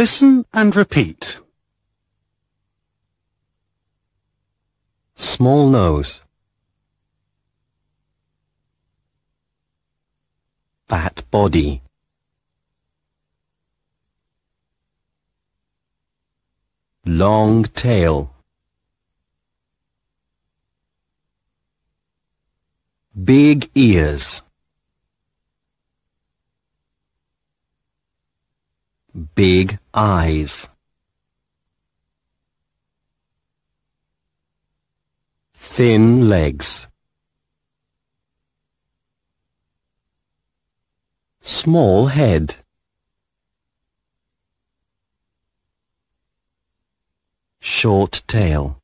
Listen and repeat. Small nose. Fat body. Long tail. Big ears. Big eyes. Thin legs. Small head. Short tail.